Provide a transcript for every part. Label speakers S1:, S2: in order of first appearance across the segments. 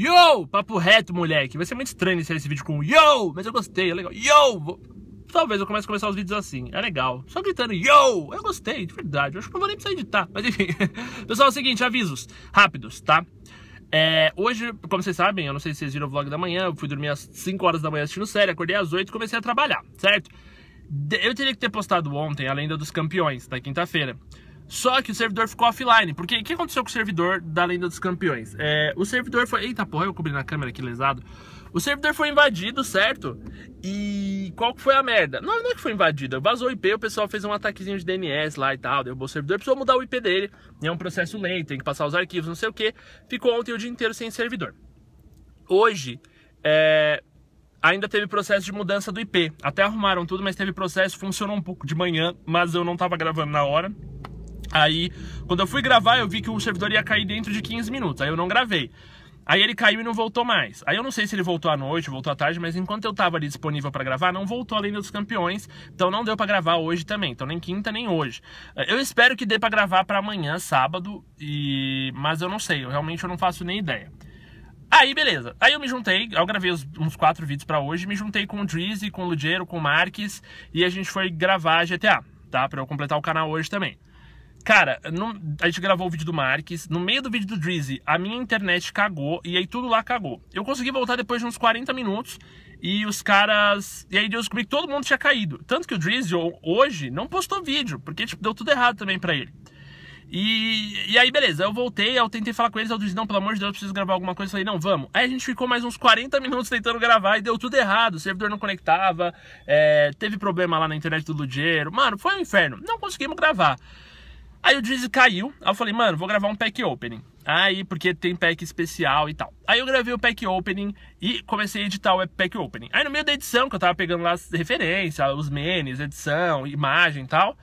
S1: Yo! Papo reto, moleque. Vai ser muito estranho iniciar esse vídeo com yo, mas eu gostei, é legal. Yo! Talvez eu comece a começar os vídeos assim, é legal. Só gritando yo! Eu gostei, de verdade. Eu acho que não vou nem precisar editar, mas enfim. Pessoal, é o seguinte, avisos rápidos, tá? É, hoje, como vocês sabem, eu não sei se vocês viram o vlog da manhã, eu fui dormir às 5 horas da manhã assistindo série, acordei às 8 e comecei a trabalhar, certo? Eu teria que ter postado ontem a Lenda dos Campeões, da quinta-feira. Só que o servidor ficou offline. Porque o que aconteceu com o servidor da Lenda dos Campeões? É, o servidor foi. Eita porra, eu cobri na câmera aqui lesado. O servidor foi invadido, certo? E qual que foi a merda? Não, não é que foi invadido, vazou o IP, o pessoal fez um ataquezinho de DNS lá e tal, derrubou o servidor, precisou mudar o IP dele, é um processo lento, tem que passar os arquivos, não sei o que. Ficou ontem o dia inteiro sem servidor. Hoje, é, ainda teve processo de mudança do IP. Até arrumaram tudo, mas teve processo, funcionou um pouco de manhã, mas eu não tava gravando na hora. Aí, quando eu fui gravar, eu vi que o servidor ia cair dentro de 15 minutos. Aí eu não gravei. Aí ele caiu e não voltou mais. Aí eu não sei se ele voltou à noite, voltou à tarde, mas enquanto eu tava ali disponível para gravar, não voltou além dos campeões. Então não deu para gravar hoje também. Então nem quinta nem hoje. Eh, eu espero que dê para gravar para amanhã, sábado, e mas eu não sei, eu realmente eu não faço nem ideia. Aí, beleza. Aí eu me juntei, eu gravei uns quatro vídeos para hoje, me juntei com o Drizzy, com o Lugero, com o Marques, e a gente foi gravar GTA, tá? Pra eu completar o canal hoje também. Cara, no, a gente gravou o vídeo do Marques, no meio do vídeo do Drizzy, a minha internet cagou e aí tudo lá cagou. Eu consegui voltar depois de uns 40 minutos e os caras. E aí eu descobri que todo mundo tinha caído. Tanto que o Drizzy hoje não postou vídeo, porque tipo, deu tudo errado também para ele. E, e aí, beleza, eu voltei, eu tentei falar com eles, eu disse, não, pelo amor de Deus, eu preciso gravar alguma coisa. Eu falei, não, vamos. Aí a gente ficou mais uns 40 minutos tentando gravar e deu tudo errado. O servidor não conectava, é, teve problema lá na internet do Ludiero. Mano, foi um inferno. Não conseguimos gravar. Aí o Drizzy caiu, aí eu falei, mano, vou gravar um pack opening. Aí, porque tem pack especial e tal. Aí eu gravei o pack opening e comecei a editar o pack opening. Aí no meio da edição, que eu tava pegando lá as referências, os memes, edição, imagem e tal,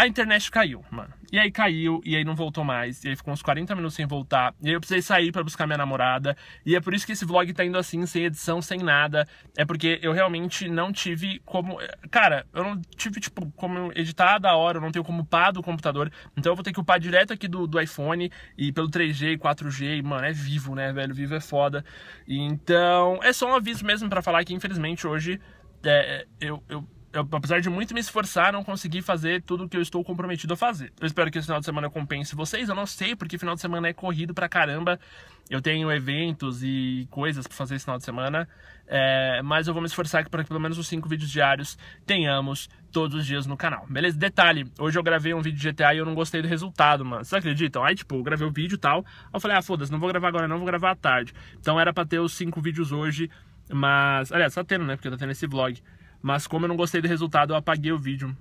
S1: a internet caiu, mano. E aí caiu, e aí não voltou mais. E aí ficou uns 40 minutos sem voltar. E aí eu precisei sair para buscar minha namorada. E é por isso que esse vlog tá indo assim, sem edição, sem nada. É porque eu realmente não tive como. Eh, cara, eu não tive, tipo, como editar da hora, eu não tenho como upar do computador. Então eu vou ter que upar direto aqui do, do iPhone e pelo 3G, 4G. E, mano, é vivo, né, velho? Vivo é foda. então, é só um aviso mesmo para falar que, infelizmente, hoje. É, é eu, eu eu, apesar de muito me esforçar, não consegui fazer tudo o que eu estou comprometido a fazer. Eu espero que esse final de semana compense vocês. Eu não sei, porque final de semana é corrido pra caramba. Eu tenho eventos e coisas para fazer esse final de semana. É, mas eu vou me esforçar para que pelo menos os 5 vídeos diários tenhamos todos os dias no canal. Beleza? Detalhe: hoje eu gravei um vídeo de GTA e eu não gostei do resultado, mano. Vocês acreditam? Aí, tipo, eu gravei o vídeo e tal. eu falei, ah, foda-se, não vou gravar agora, não, vou gravar à tarde. Então era pra ter os 5 vídeos hoje. Mas, aliás, tá tendo, né? Porque tá tendo esse vlog. Mas como eu não gostei do resultado, eu apaguei o vídeo.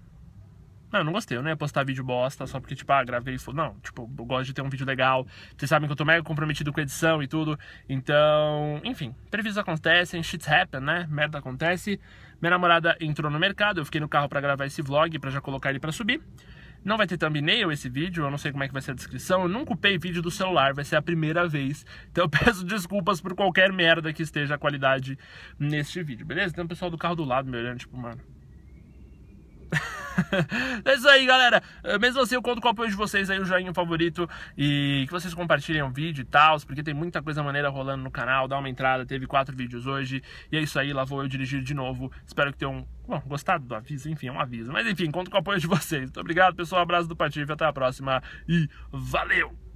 S1: Não, eu não gostei, eu não ia postar vídeo bosta só porque, tipo, ah, gravei e Não, tipo, eu gosto de ter um vídeo legal. Vocês sabem que eu tô mega comprometido com edição e tudo. Então, enfim, previsões acontecem, shit happen, né? Merda acontece. Minha namorada entrou no mercado, eu fiquei no carro para gravar esse vlog, para já colocar ele para subir. Não vai ter thumbnail esse vídeo, eu não sei como é que vai ser a descrição. Eu nunca upei vídeo do celular, vai ser a primeira vez. Então eu peço desculpas por qualquer merda que esteja a qualidade neste vídeo, beleza? Tem o pessoal do carro do lado me olhando, tipo, mano... é isso aí, galera. Eh, mesmo assim, eu conto com o apoio de vocês aí, o joinha favorito. E que vocês compartilhem o vídeo e tal, porque tem muita coisa maneira rolando no canal. Dá uma entrada, teve quatro vídeos hoje. E é isso aí, lá vou eu dirigir de novo. Espero que tenham bom, gostado do aviso. Enfim, é um aviso. Mas enfim, conto com o apoio de vocês. Muito obrigado, pessoal. Abraço do Patife. Até a próxima. E valeu!